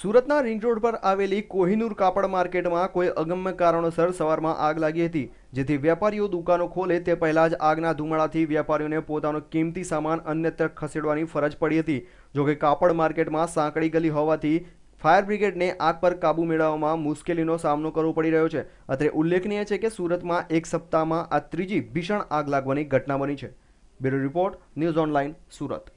સુરતના ring road પર આવેલી કોહીનૂર કાપડ માર્કેટમાં કોઈ અગમ્ય કારણોસર સવારમાં આગ લાગી હતી જેથી વેપારીઓ દુકાનો ખોલે તે પહેલા જ આગના ધુમાડાથી વેપારીઓને પોતાનો કિંમતી સામાન અન્યત્ર ખસેડવાની ફરજ પડી હતી જો કે કાપડ માર્કેટમાં સાંકડી ગલી હોવાથી ફાયર બ્રિગેડને આગ પર કાબૂ મેળવવામાં મુશ્કેલીનો સામનો કરવો પડી રહ્યો છે આત્રે ઉલ્લેખનીય છે કે સુરતમાં એક સપ્તાહમાં આ ત્રીજી ભીષણ આગ લાગવાની ઘટના બની છે bureau report news online Surat